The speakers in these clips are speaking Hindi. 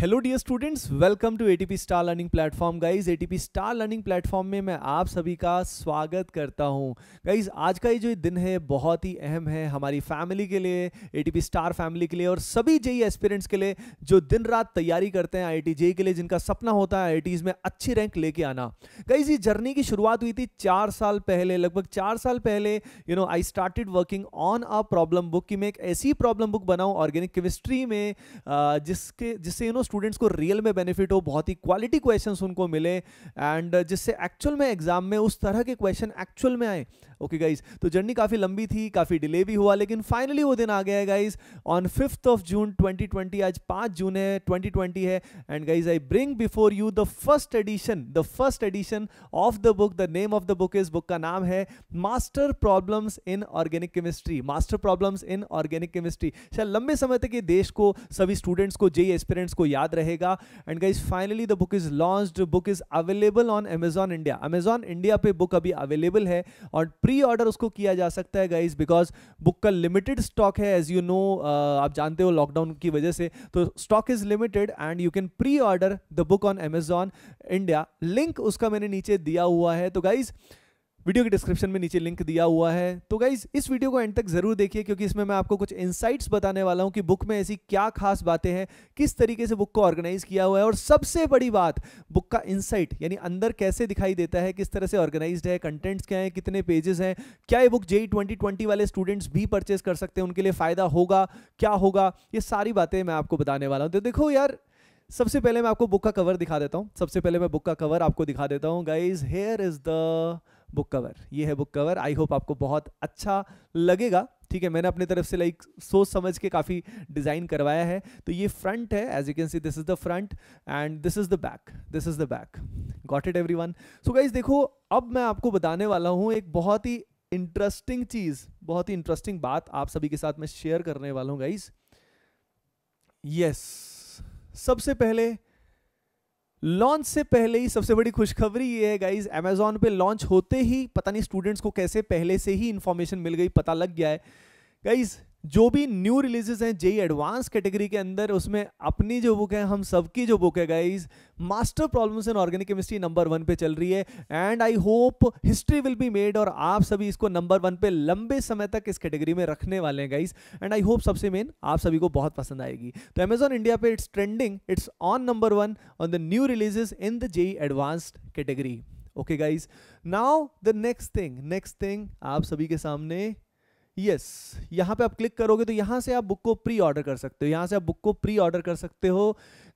Hello dear students welcome to ATP star learning platform guys ATP star learning platform में मैं आप सभी का स्वागत करता हूं गाइस आज का ये जो दिन है बहुत ही अहम है हमारी फैमिली के लिए एटीपी स्टार फैमिली के लिए और सभी जेई एस्पिरेंट्स e के लिए जो दिन रात तैयारी करते हैं आई जेई के लिए जिनका सपना होता है आई में अच्छी रैंक लेके आना गाइज ये जर्नी की शुरुआत हुई थी चार साल पहले लगभग चार साल पहले you know I started working on a problem book कि मैं एक ऐसी प्रॉब्लम बुक बनाऊँ ऑर्गेनिक केमिस्ट्री में जिसके जिससे यू नो स्टूडेंट्स को रियल में बेनिफिट हो बहुत ही क्वालिटी क्वेश्चन उनको मिले एंड जिससे एक्चुअल में एग्जाम में उस तरह के क्वेश्चन एक्चुअल में आए ओके गाइज तो जर्नी काफ़ी लंबी थी काफ़ी डिले भी हुआ लेकिन फाइनली वो दिन आ गया है guys on fifth of June 2020 आज पांच जून है 2020 है and guys I bring before you the first edition the first edition of the book the name of the book इस बुक का नाम है master problems in organic chemistry master problems in organic chemistry शायद लंबे समय तक ये देश को सभी स्टूडेंट्स को जेई एक्सपेरेंट्स को याद रहेगा and guys finally the book is launch book is available on Amazon India Amazon India पे बुक अभी अवेलेबल है और प्री ऑर्डर उसको किया जा सकता है गाइज बिकॉज बुक का लिमिटेड स्टॉक है एज यू नो आप जानते हो लॉकडाउन की वजह से तो stock is limited and you can pre order the book on Amazon India link उसका मैंने नीचे दिया हुआ है तो गाइज़ वीडियो के डिस्क्रिप्शन में नीचे लिंक दिया हुआ है तो गाइज इस वीडियो को एंड तक जरूर देखिए क्योंकि इसमें मैं आपको कुछ इनसाइट्स बताने वाला हूँ कि बुक में ऐसी क्या खास बातें हैं किस तरीके से बुक को ऑर्गेनाइज किया हुआ है और सबसे बड़ी बात बुक का इनसाइट यानी अंदर कैसे दिखाई देता है किस तरह से ऑर्गेनाइज है कंटेंट्स क्या है कितने पेजेस हैं क्या ये बुक जे ट्वेंटी वाले स्टूडेंट्स भी परचेज कर सकते हैं उनके लिए फायदा होगा क्या होगा ये सारी बातें मैं आपको बताने वाला हूँ तो देखो यार सबसे पहले मैं आपको बुक का कवर दिखा देता हूँ सबसे पहले मैं बुक का कवर आपको दिखा देता हूँ guys here is the book cover ये है बुक कवर आई होप आपको बहुत अच्छा लगेगा ठीक है मैंने अपनी तरफ से लाइक सोच समझ के काफ़ी डिज़ाइन करवाया है तो ये फ्रंट है as you can see this is the front and this is the back this is the back got it everyone so guys देखो अब मैं आपको बताने वाला हूँ एक बहुत ही इंटरेस्टिंग चीज़ बहुत ही इंटरेस्टिंग बात आप सभी के साथ मैं शेयर करने वाला हूँ गाइज यस सबसे पहले लॉन्च से पहले ही सबसे बड़ी खुशखबरी ये है गाइज अमेजोन पे लॉन्च होते ही पता नहीं स्टूडेंट्स को कैसे पहले से ही इन्फॉर्मेशन मिल गई पता लग गया है गाइज जो भी न्यू रिलीजेस हैं जेई एडवांस कैटेगरी के अंदर उसमें अपनी जो बुक है हम सबकी जो बुक है guys master problems in organic chemistry number one पे चल रही है and I hope history will be made और आप सभी इसको नंबर वन पे लंबे समय तक इस कैटेगरी में रखने वाले हैं गाइज एंड आई होप सबसे मेन आप सभी को बहुत पसंद आएगी तो अमेजॉन इंडिया पे it's trending it's on number one on the new releases in the JEE advanced category okay guys now the next thing next thing आप सभी के सामने यस yes, यहाँ पे आप क्लिक करोगे तो यहाँ से आप बुक को प्री ऑर्डर कर सकते हो यहाँ से आप बुक को प्री ऑर्डर कर सकते हो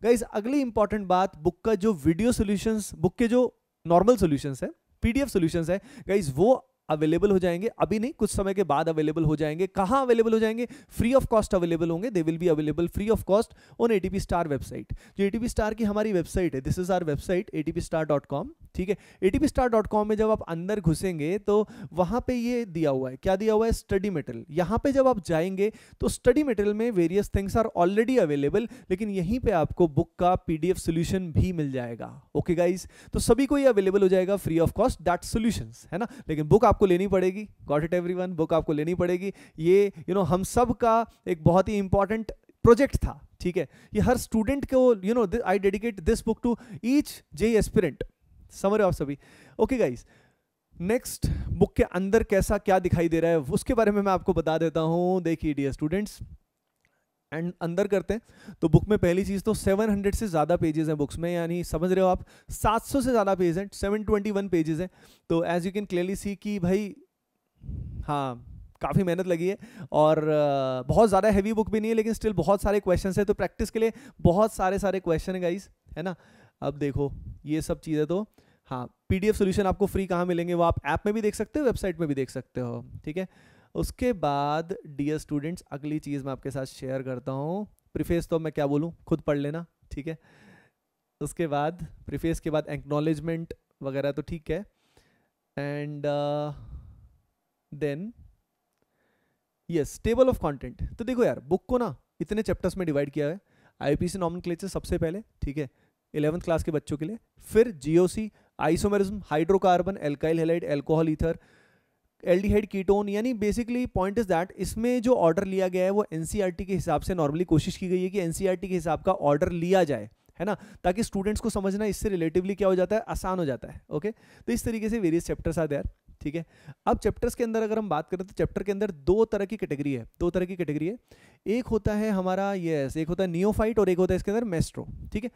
गाइज अगली इंपॉर्टेंट बात बुक का जो वीडियो सोल्यूशन बुक के जो नॉर्मल सोल्यूशन है पीडीएफ सोल्यूशन है गाइज वो अवेलेबल हो जाएंगे अभी नहीं कुछ समय के बाद अवेलेबल हो जाएंगे कहाँ अवेलेबल हो जाएंगे फ्री ऑफ कॉस्ट अवेलेबल होंगे they will be available free of cost on ATP star website जो एटीपी स्टार की हमारी वेबसाइट है this is our website ATP star dot com ठीक है ए स्टार डॉट कॉम में जब आप अंदर घुसेंगे तो वहां पे ये दिया हुआ है क्या दिया हुआ है स्टडी मेटेरियल यहाँ पे जब आप जाएंगे तो स्टडी मेटेरियल में various things are already available लेकिन यहीं पे आपको बुक का पीडीएफ सोल्यूशन भी मिल जाएगा ओके गाइज तो सभी को ये अवेलेबल हो जाएगा free of cost that solution है ना लेकिन बुक आपको लेनी पड़ेगी गॉट इट एवरी बुक आपको लेनी पड़ेगी ये यू you नो know, हम सब का एक बहुत ही इंपॉर्टेंट प्रोजेक्ट था ठीक है ये हर स्टूडेंट को you know I dedicate this book to each JEE aspirant समझ रहे हो आप सभी ओके गाइस नेक्स्ट बुक के अंदर कैसा क्या दिखाई दे रहा है उसके बारे में मैं आपको बता देता हूँ देखिए डियर स्टूडेंट्स एंड अंदर करते हैं तो बुक में पहली चीज़ तो 700 से ज़्यादा पेजेस हैं बुक्स में यानी समझ रहे हो आप 700 से ज़्यादा पेज हैं 721 पेजेस हैं तो as you can clearly see कि भाई हाँ काफ़ी मेहनत लगी है और बहुत ज़्यादा हैवी बुक भी नहीं है लेकिन स्टिल बहुत सारे क्वेश्चन है तो प्रैक्टिस के लिए बहुत सारे सारे क्वेश्चन है गाइज है ना अब देखो ये सब चीज़ें तो हाँ पी डी सोल्यूशन आपको फ्री कहाँ मिलेंगे वो आप ऐप में भी देख सकते हो वेबसाइट में भी देख सकते हो ठीक है उसके बाद डियर स्टूडेंट्स अगली चीज़ मैं आपके साथ शेयर करता हूँ प्रिफेस तो मैं क्या बोलूँ खुद पढ़ लेना ठीक है उसके बाद प्रिफेस के बाद एक्नॉलेजमेंट वगैरह तो ठीक है and then yes table of content तो देखो यार बुक को ना इतने चैप्टर्स में डिवाइड किया है आई पी सी नॉमन सबसे पहले ठीक है इलेवंथ क्लास के बच्चों के लिए फिर GOC isomerism hydrocarbon alkyl halide alcohol ether aldehyde ketone यानी बेसिकली पॉइंट इज दैट इसमें जो ऑर्डर लिया गया है वो एन e के हिसाब से नॉर्मली कोशिश की गई है कि एन e के हिसाब का ऑर्डर लिया जाए है ना ताकि स्टूडेंट्स को समझना इससे रिलेटिवली क्या हो जाता है आसान हो जाता है ओके तो इस तरीके से वेरियस चैप्टर्स आर हैं ठीक है अब चैप्टर्स के अंदर अगर हम बात करें तो चैप्टर के अंदर दो तरह की कैटेगरी है दो तरह की कैटेगरी है एक होता है हमारा यस एक होता है नियोफाइट और एक होता है इसके अंदर मेस्ट्रो ठीक है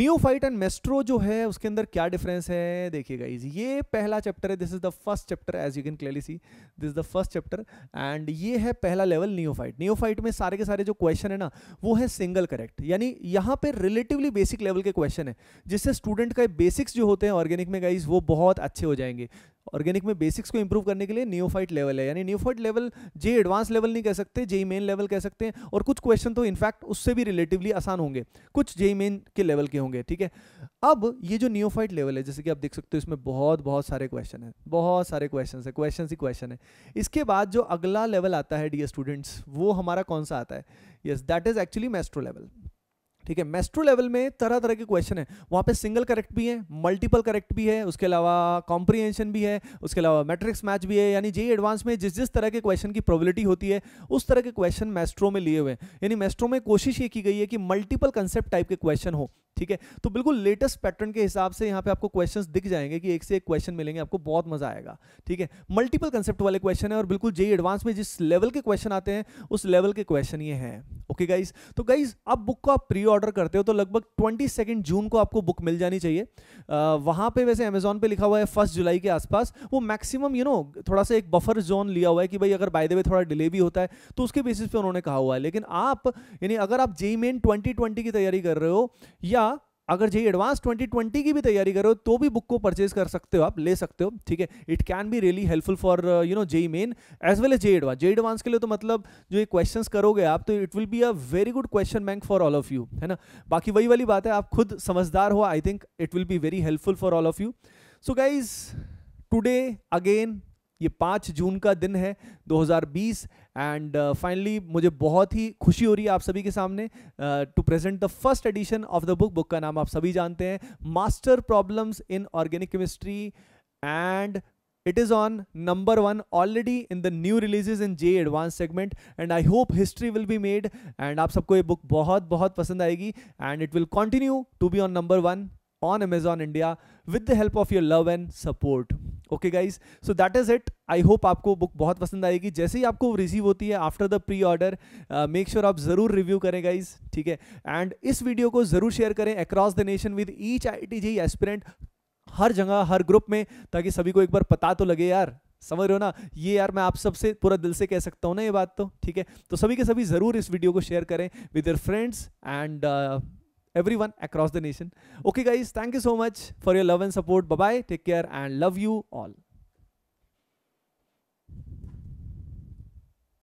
नियोफाइट एंड मेस्ट्रो जो है उसके अंदर क्या डिफरेंस है देखिएगा गाइज ये पहला चैप्टर है this is the first chapter as you can clearly see this is the first chapter and ये है पहला लेवल नियोफाइट नियोफाइट में सारे के सारे जो क्वेश्चन है ना वो है सिंगल करेक्ट यानी यहाँ पे रिलेटिवली बेसिक लेवल के क्वेश्चन है जिससे स्टूडेंट का बेसिक्स जो होते हैं ऑर्गेनिक में गाइज वो बहुत अच्छे हो जाएंगे ऑर्गेनिक में बेसिक्स को इंप्रूव करने के लिए न्यूफाइट लेवल है यानी neophyte level JEE advance level नहीं कह सकते जे मेन लेवल कह सकते हैं और कुछ क्वेश्चन तो इनफैक्ट उससे भी रिलेटिवली आसान होंगे कुछ जे मेन के लेवल के होंगे ठीक है अब ये जो न्यूफाइट लेवल है जैसे कि आप देख सकते हो इसमें बहुत बहुत सारे क्वेश्चन है बहुत सारे क्वेश्चन है क्वेश्चन ही क्वेश्चन है इसके बाद जो अगला लेवल आता है डी स्टूडेंट्स वो हमारा कौन सा आता है yes that is actually maestro level ठीक है मेस्ट्रो लेवल में तरह तरह के क्वेश्चन है वहां पे सिंगल करेक्ट भी है मल्टीपल करेक्ट भी है उसके अलावा कॉम्प्रीहेंशन भी है उसके अलावा मैट्रिक्स मैच भी है यानी जे एडवांस में जिस जिस तरह के क्वेश्चन की प्रोबेबिलिटी होती है उस तरह के क्वेश्चन मेस्ट्रो में लिए हुए हैं यानी मेस्ट्रो में कोशिश ये की गई है कि मल्टीपल कंसेप्ट टाइप के क्वेश्चन हो ठीक है तो बिल्कुल लेटेस्ट पैटर्न के हिसाब से यहाँ पे आपको क्वेश्चंस दिख जाएंगे कि एक से एक क्वेश्चन मिलेंगे आपको बहुत मजा आएगा ठीक है मल्टीपल कंसेप्ट वाले क्वेश्चन है और बिल्कुल जे एडवांस e में जिस लेवल के क्वेश्चन आते हैं उस लेवल के क्वेश्चन ये हैं ओके गाइज तो गाइज आप बुक को आप प्री ऑर्डर करते हो तो लगभग ट्वेंटी जून को आपको बुक मिल जानी चाहिए आ, वहां पर वैसे अमेजोन पर लिखा हुआ है फर्स्ट जुलाई के आसपास वो मैक्सिमम यू नो थोड़ा सा एक बफर जोन लिया हुआ है कि भाई अगर बाय द वे थोड़ा डिले भी होता है तो उसके बेसिस पे उन्होंने कहा हुआ है लेकिन आप यानी अगर आप जेई मेन ट्वेंटी की तैयारी कर रहे हो या अगर जी एडवांस 2020 की भी तैयारी करो तो भी बुक को परचेज कर सकते हो आप ले सकते हो ठीक है it can be really helpful for you know JEE main as well as JEE advance JEE advance के लिए तो मतलब जो ये क्वेश्चंस करोगे आप तो it will be a very good question bank for all of you है ना बाकी वही वाली बात है आप खुद समझदार हो I think it will be very helpful for all of you so guys today again ये पाँच जून का दिन है 2020 एंड फाइनली uh, मुझे बहुत ही खुशी हो रही है आप सभी के सामने to present the first edition of the book book का नाम आप सभी जानते हैं master problems in organic chemistry and it is on number one already in the new releases in JEE advance segment and I hope history will be made and आप सबको ये बुक बहुत बहुत पसंद आएगी and it will continue to be on number one on Amazon India with the help of your love and support. Okay, guys. So that is it. I hope आपको बुक बहुत पसंद आएगी जैसे ही आपको रिसीव होती है after the pre order make sure आप ज़रूर रिव्यू करें गाइज ठीक है एंड इस वीडियो को ज़रूर शेयर करें across the nation with each I T JEE aspirant हर जगह हर ग्रुप में ताकि सभी को एक बार पता तो लगे यार समझ रहे हो ना ये यार मैं आप सबसे पूरा दिल से कह सकता हूँ ना ये बात तो ठीक है तो सभी के सभी ज़रूर इस वीडियो को शेयर करें with your friends and everyone across the nation. Okay, guys, thank you so much for your love and support. Bye bye. Take care and love you all.